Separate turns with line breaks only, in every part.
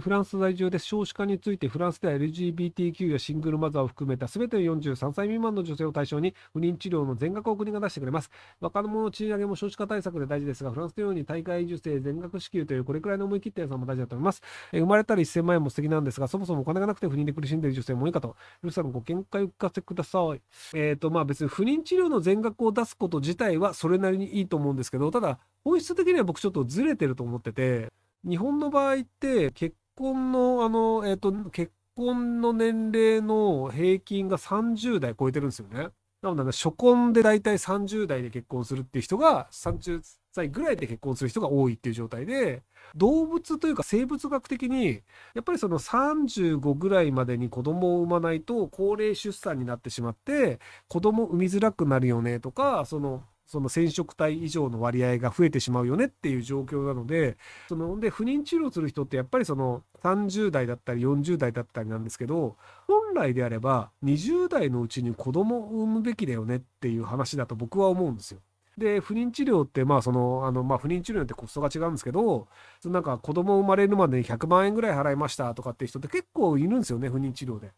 フランス在住です。少子化についてフランスでは LGBTQ やシングルマザーを含めた全ての43歳未満の女性を対象に不妊治療の全額を国が出してくれます。若者の賃上げも少子化対策で大事ですが、フランスのように大会受精全額支給というこれくらいの思い切った予算も大事だと思います。生まれたら1000万円も素敵なんですが、そもそもお金がなくて不妊で苦しんでいる女性も多いかと。ルさんご見解を聞かせください。えっ、ー、と、まあ別に不妊治療の全額を出すこと自体はそれなりにいいと思うんですけど、ただ本質的には僕ちょっとずれてると思ってて、日本の場合って結婚の、あの、えっ、ー、と、結婚の年齢の平均が30代超えてるんですよね。なので、初婚で大体30代で結婚するっていう人が、30歳ぐらいで結婚する人が多いっていう状態で、動物というか生物学的に、やっぱりその35ぐらいまでに子供を産まないと高齢出産になってしまって、子供産みづらくなるよねとか、その、その染色体以上の割合が増えてしまうよねっていう状況なので、その、で、不妊治療する人ってやっぱりその30代だったり40代だったりなんですけど、本来であれば20代のうちに子供を産むべきだよねっていう話だと僕は思うんですよ。で、不妊治療って、まあその、あの、まあ不妊治療によってコストが違うんですけど、そのなんか子供生まれるまでに100万円ぐらい払いましたとかって人って結構いるんですよね、不妊治療で。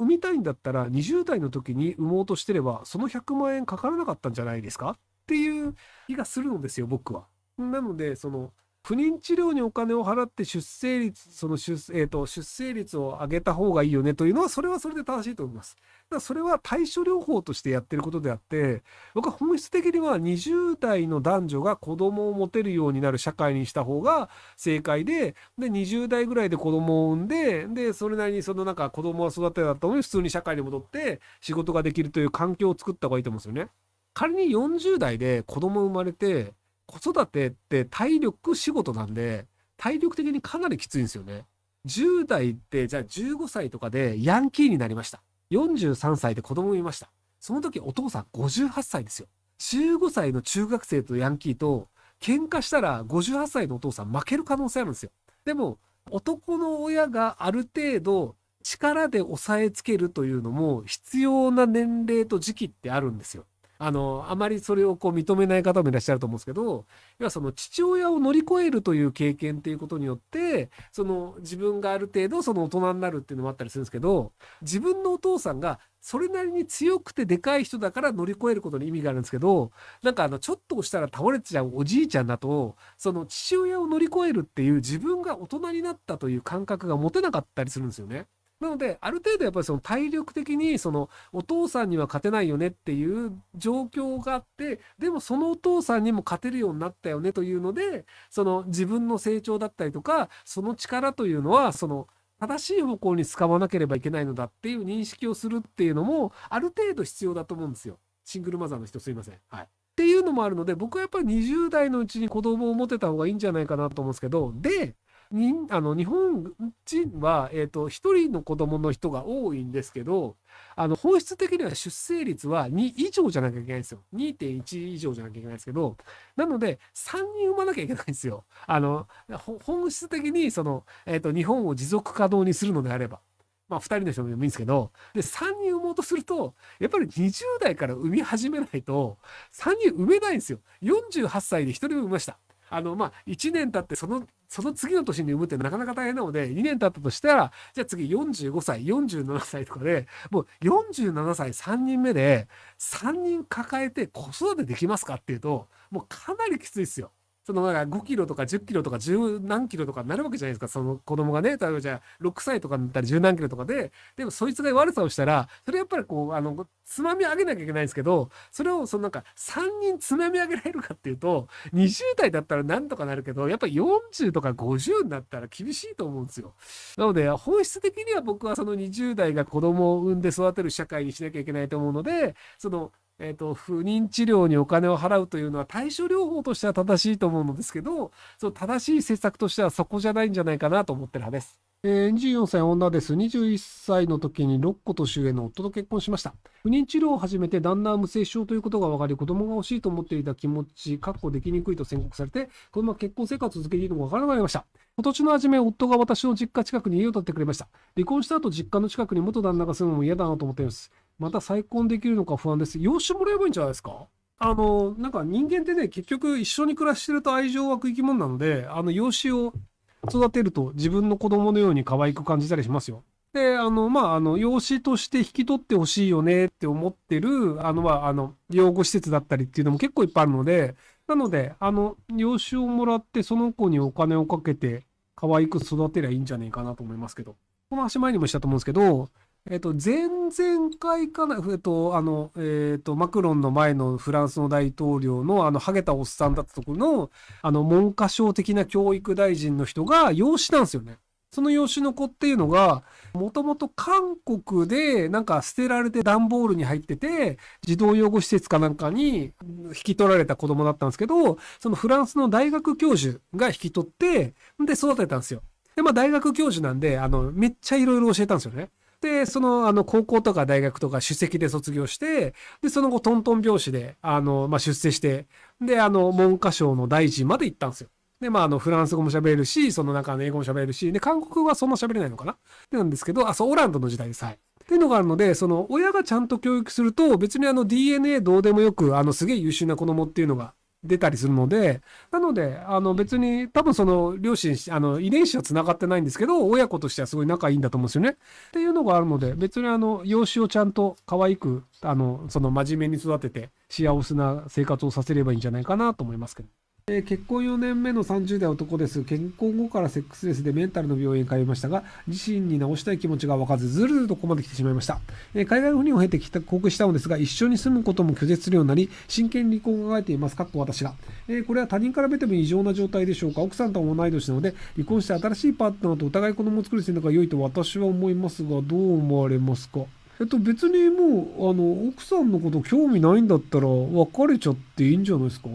産みたいんだったら、20代の時に産もうとしてれば、その100万円かからなかったんじゃないですかっていう気がするのですよ、僕は。なので、その、不妊治療にお金を払って出生率、その出,、えーと、出生率を上げた方がいいよねというのは、それはそれで正しいと思います。だからそれは対処療法としてやってることであって、僕は本質的には20代の男女が子供を持てるようになる社会にした方が正解で、で、20代ぐらいで子供を産んで、で、それなりにそのなんか子供は育てた後に普通に社会に戻って仕事ができるという環境を作った方がいいと思うんですよね。仮に40代で子供生まれて、子育てって体力仕事なんで、体力的にかなりきついんですよね。10代って、じゃあ15歳とかでヤンキーになりました。43歳で子供産みました。その時お父さん58歳ですよ。15歳の中学生とヤンキーと喧嘩したら58歳のお父さん負ける可能性あるんですよ。でも、男の親がある程度力で押さえつけるというのも必要な年齢と時期ってあるんですよ。あの、あまりそれをこう認めない方もいらっしゃると思うんですけど、要はその父親を乗り越えるという経験っていうことによって、その自分がある程度その大人になるっていうのもあったりするんですけど、自分のお父さんがそれなりに強くてでかい人だから乗り越えることに意味があるんですけど、なんかあの、ちょっと押したら倒れちゃうおじいちゃんだと、その父親を乗り越えるっていう自分が大人になったという感覚が持てなかったりするんですよね。なので、ある程度やっぱりその体力的に、そのお父さんには勝てないよねっていう状況があって、でもそのお父さんにも勝てるようになったよねというので、その自分の成長だったりとか、その力というのは、その正しい方向に使わなければいけないのだっていう認識をするっていうのも、ある程度必要だと思うんですよ。シングルマザーの人すいません。はい。っていうのもあるので、僕はやっぱり20代のうちに子供を持てた方がいいんじゃないかなと思うんですけど、で、にあの日本人は、えーと、1人の子供の人が多いんですけどあの本質的には出生率は2以上じゃなきゃいけないんですよ2.1以上じゃなきゃいけないんですけどなので3人産まなきゃいけないんですよあの本質的にその、えーと日本を持続可能にするのであれば。まあ、2人の人でもいいんですけど、で、3人産もうとすると、やっぱり20代から産み始めないと、3人産めないんですよ。48歳で1人産みました。あの、まあ、1年経ってそのその次の年に産むってなかなか大変なので、2年経ったとしたら、じゃあ次45歳、47歳とかで、もう47歳3人目で、3人抱えて子育てできますかっていうと、もうかなりきついですよ。そのなんか5キロとか10キロとか10何キロとかなるわけじゃないですか、その子供がね、例えばじゃあ6歳とかになったら10何キロとかで、でもそいつが悪さをしたら、それやっぱりこう、あの、つまみ上げなきゃいけないんですけど、それをそのなんか3人つまみ上げられるかっていうと、20代だったらなんとかなるけど、やっぱり40とか50になったら厳しいと思うんですよ。なので、本質的には僕はその20代が子供を産んで育てる社会にしなきゃいけないと思うので、そのえー、と、不妊治療にお金を払うというのは対処療法としては正しいと思うのですけど、その正しい政策としてはそこじゃないんじゃないかなと思ってる派です。えー、24歳女です。21歳の時に6個年上の夫と結婚しました。不妊治療を始めて旦那は無性症ということが分かり、子供が欲しいと思っていた気持ち、確保できにくいと宣告されて、このまま結婚生活を続けているのが分からなくなりました。今年の初め、夫が私の実家近くに家を建ててくれました。離婚した後、実家の近くに元旦那が住むのも嫌だなと思っています。また再婚できるのか不安です。養子もらえばいいんじゃないですかあの、なんか人間ってね、結局一緒に暮らしてると愛情湧く生き物なので、あの、養子を育てると自分の子供のように可愛く感じたりしますよ。で、あの、まあ、あの、養子として引き取ってほしいよねって思ってる、あの、まあ、あの、養護施設だったりっていうのも結構いっぱいあるので、なので、あの、養子をもらってその子にお金をかけて可愛く育てりゃいいんじゃねえかなと思いますけど。この足前にもしたと思うんですけど、えっと、前々回かな、えっと、あの、えっと、マクロンの前のフランスの大統領の、あの、ハゲたおっさんだったところの、あの、文科省的な教育大臣の人が養子なんですよね。その養子の子っていうのが、もともと韓国でなんか捨てられて段ボールに入ってて、児童養護施設かなんかに引き取られた子供だったんですけど、そのフランスの大学教授が引き取って、で育てたんですよ。で、まあ大学教授なんで、あの、めっちゃいろいろ教えたんですよね。で、その、あの、高校とか大学とか首席で卒業して、で、その後、トントン拍子で、あの、まあ、出世して、で、あの、文科省の大臣まで行ったんですよ。で、まあ、あの、フランス語も喋れるし、その中の英語も喋れるし、で、韓国はそんな喋れないのかななんですけど、あ、そう、オランダの時代です。はい。っていうのがあるので、その、親がちゃんと教育すると、別にあの、DNA どうでもよく、あの、すげえ優秀な子供っていうのが出たりするので、なので、あの別に多分その両親、あの遺伝子は繋がってないんですけど、親子としてはすごい仲いいんだと思うんですよね。っていうのがあるので、別にあの、養子をちゃんと可愛く、あの、その真面目に育てて、幸せな生活をさせればいいんじゃないかなと思いますけど。えー、結婚4年目の30代男です。結婚後からセックスレスでメンタルの病院に通いましたが、自身に治したい気持ちが分かず、ずるずるとここまで来てしまいました。えー、海外赴任を経て帰国したのですが、一緒に住むことも拒絶するようになり、真剣に離婚を考えています。かっこ私が。えー、これは他人から見ても異常な状態でしょうか。奥さんとは同い年なので、離婚して新しいパートナーとお互い子供を作る選択が良いと私は思いますが、どう思われますかえっと、別にもう、あの、奥さんのこと興味ないんだったら、別れちゃっていいんじゃないですか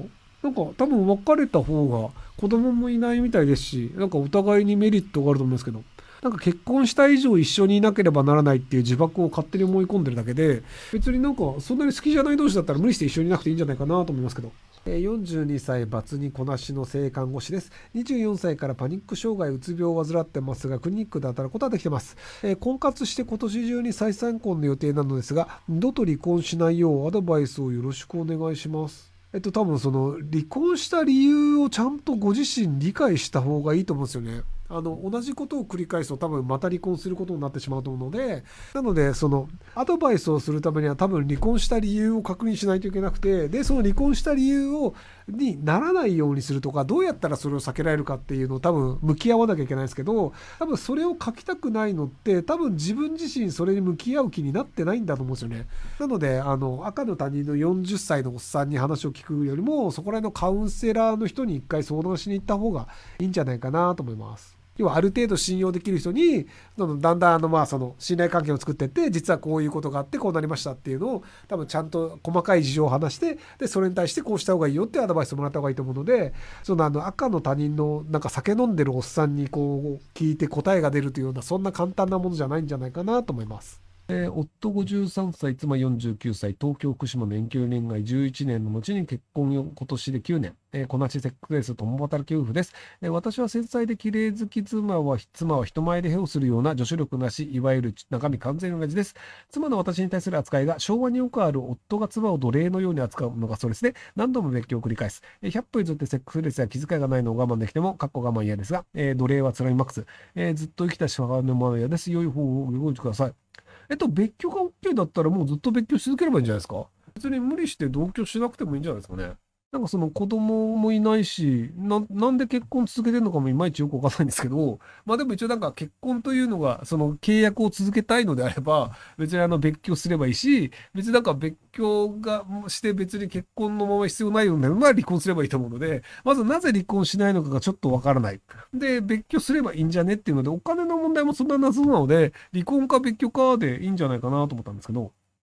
なんか多分別れた方が子供もいないみたいですし、なんかお互いにメリットがあると思うんですけど、なんか結婚した以上一緒にいなければならないっていう自爆を勝手に思い込んでるだけで、別になんかそんなに好きじゃない同士だったら無理して一緒にいなくていいんじゃないかなと思いますけど。42歳バツにこなしの性看護師です24歳からパニック障害うつ病を患ってますがクリニックで働くことはできてます、えー、婚活して今年中に再三婚の予定なのですが二度と離婚しないようアドバイスをよろしくお願いしますえっと多分その離婚した理由をちゃんとご自身理解した方がいいと思うんですよね。あの同じことを繰り返すと多分また離婚することになってしまうと思うのでなのでそのアドバイスをするためには多分離婚した理由を確認しないといけなくてでその離婚した理由をにならないようにするとかどうやったらそれを避けられるかっていうのを多分向き合わなきゃいけないですけど多分それを書きたくないのって多分自分自身それに向き合う気になってないんだと思うんですよね。なのであの赤の他人の40歳のおっさんに話を聞くよりもそこら辺のカウンセラーの人に一回相談しに行った方がいいんじゃないかなと思います。要はある程度信用できる人にどんどんだんだんあのまあその信頼関係を作ってって実はこういうことがあってこうなりましたっていうのを多分ちゃんと細かい事情を話してでそれに対してこうした方がいいよってアドバイスもらった方がいいと思うのでそのあの赤の他人のなんか酒飲んでるおっさんにこう聞いて答えが出るというようなそんな簡単なものじゃないんじゃないかなと思います。えー、夫53歳、妻49歳、東京福島免許年外11年の後に結婚今年で9年、えー、こなしセックスレス共働き夫婦です、えー、私は繊細で綺麗好き妻は、妻は人前でヘをするような女子力なし、いわゆる中身完全同じです。妻の私に対する扱いが昭和によくある夫が妻を奴隷のように扱うのがそうですね。何度も別居を繰り返す。えー、100歩譲ってセックスレスや気遣いがないのを我慢できても、かっこ我慢嫌ですが、えー、奴隷は辛いマックス。えー、ずっと生きたしわがのまま嫌です。良い方法をご用意ください。えっと、別居が OK だったらもうずっと別居し続ければいいんじゃないですか別に無理して同居しなくてもいいんじゃないですかね。なんかその子供もいないし、な、なんで結婚続けてるのかもいまいちよくわかんないんですけど、まあでも一応なんか結婚というのが、その契約を続けたいのであれば、別にあの別居すればいいし、別になんか別居がして別に結婚のまま必要ないようなら、まあ、離婚すればいいと思うので、まずなぜ離婚しないのかがちょっとわからない。で、別居すればいいんじゃねっていうので、お金の問題もそんな謎なので、離婚か別居かでいいんじゃないかなと思ったんですけど、